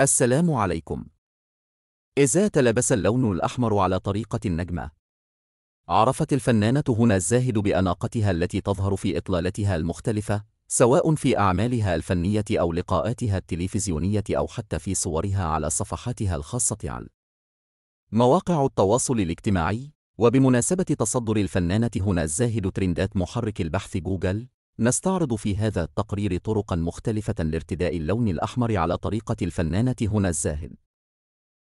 السلام عليكم. إذا تلبس اللون الأحمر على طريقة النجمة. عرفت الفنانة هنا الزاهد بأناقتها التي تظهر في إطلالتها المختلفة، سواء في أعمالها الفنية أو لقاءاتها التلفزيونية أو حتى في صورها على صفحاتها الخاصة عن مواقع التواصل الاجتماعي، وبمناسبة تصدر الفنانة هنا الزاهد ترندات محرك البحث جوجل، نستعرض في هذا التقرير طرقا مختلفة لارتداء اللون الأحمر على طريقة الفنانة هنا الزاهد.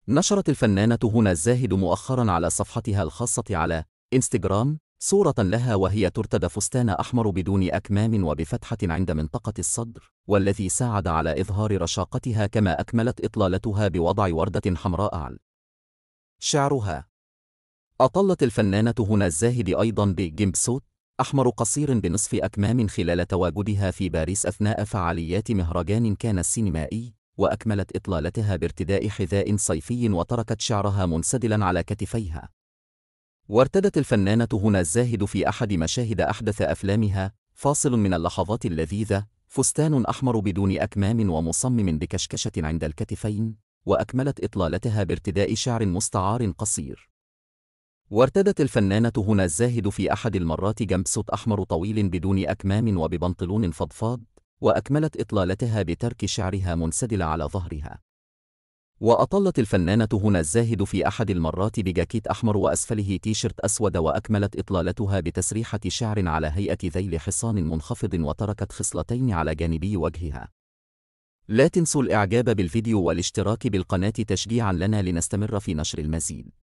نشرت الفنانة هنا الزاهد مؤخرا على صفحتها الخاصة على إنستغرام صورة لها وهي ترتدى فستان أحمر بدون أكمام وبفتحة عند منطقة الصدر، والذي ساعد على إظهار رشاقتها كما أكملت إطلالتها بوضع وردة حمراء على شعرها أطلت الفنانة هنا الزاهد أيضا بجيمبسوت أحمر قصير بنصف أكمام خلال تواجدها في باريس أثناء فعاليات مهرجان كان السينمائي وأكملت إطلالتها بارتداء حذاء صيفي وتركت شعرها منسدلا على كتفيها وارتدت الفنانة هنا الزاهد في أحد مشاهد أحدث أفلامها فاصل من اللحظات اللذيذة فستان أحمر بدون أكمام ومصمم بكشكشة عند الكتفين وأكملت إطلالتها بارتداء شعر مستعار قصير وارتدت الفنانة هنا الزاهد في أحد المرات جمبسوت أحمر طويل بدون أكمام وببنطلون فضفاض وأكملت إطلالتها بترك شعرها منسدل على ظهرها وأطلت الفنانة هنا الزاهد في أحد المرات بجاكيت أحمر وأسفله تيشرت أسود وأكملت إطلالتها بتسريحة شعر على هيئة ذيل حصان منخفض وتركت خصلتين على جانبي وجهها لا تنسوا الإعجاب بالفيديو والاشتراك بالقناة تشجيعا لنا لنستمر في نشر المزيد